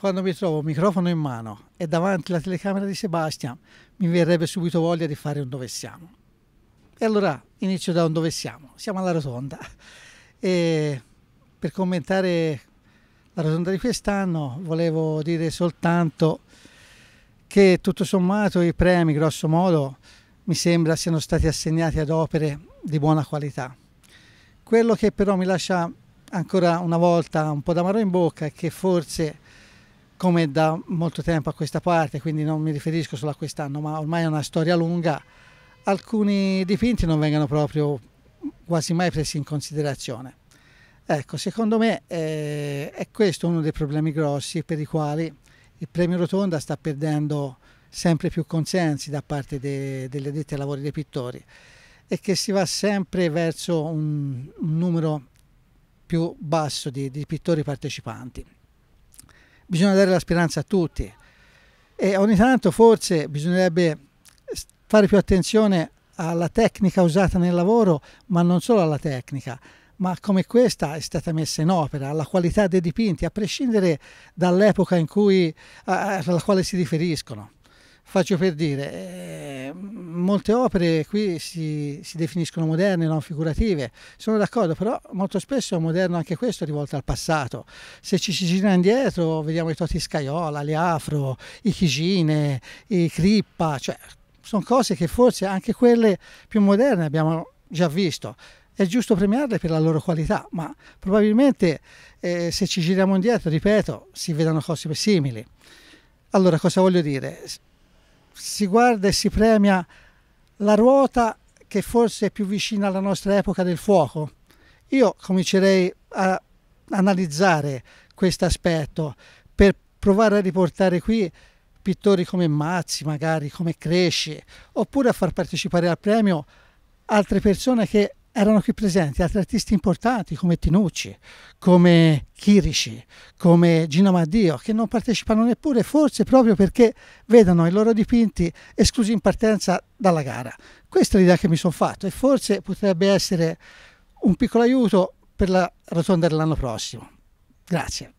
quando mi trovo un microfono in mano e davanti alla telecamera di Sebastian, mi verrebbe subito voglia di fare un dove siamo. E allora inizio da un dove siamo. Siamo alla rotonda. E per commentare la rotonda di quest'anno volevo dire soltanto che tutto sommato i premi, grosso modo, mi sembra siano stati assegnati ad opere di buona qualità. Quello che però mi lascia ancora una volta un po' d'amaro in bocca è che forse come da molto tempo a questa parte, quindi non mi riferisco solo a quest'anno, ma ormai è una storia lunga, alcuni dipinti non vengono proprio quasi mai presi in considerazione. Ecco, secondo me eh, è questo uno dei problemi grossi per i quali il premio Rotonda sta perdendo sempre più consensi da parte de, delle addetti ai lavori dei pittori e che si va sempre verso un, un numero più basso di, di pittori partecipanti bisogna dare la speranza a tutti e ogni tanto forse bisognerebbe fare più attenzione alla tecnica usata nel lavoro, ma non solo alla tecnica, ma come questa è stata messa in opera, alla qualità dei dipinti, a prescindere dall'epoca alla quale si riferiscono. Faccio per dire, eh, molte opere qui si, si definiscono moderne, non figurative, sono d'accordo, però molto spesso è moderno anche questo rivolto al passato. Se ci si gira indietro vediamo i Toti Scaiola, le Afro, i Chigine, i Crippa, cioè sono cose che forse anche quelle più moderne abbiamo già visto. È giusto premiarle per la loro qualità, ma probabilmente eh, se ci giriamo indietro, ripeto, si vedano cose simili. Allora, cosa voglio dire? si guarda e si premia la ruota che forse è più vicina alla nostra epoca del fuoco. Io comincerei a analizzare questo aspetto per provare a riportare qui pittori come Mazzi, magari come Cresci, oppure a far partecipare al premio altre persone che erano qui presenti altri artisti importanti come Tinucci, come Chirici, come Gino Maddio, che non partecipano neppure, forse proprio perché vedono i loro dipinti esclusi in partenza dalla gara. Questa è l'idea che mi sono fatto e forse potrebbe essere un piccolo aiuto per la rotonda dell'anno prossimo. Grazie.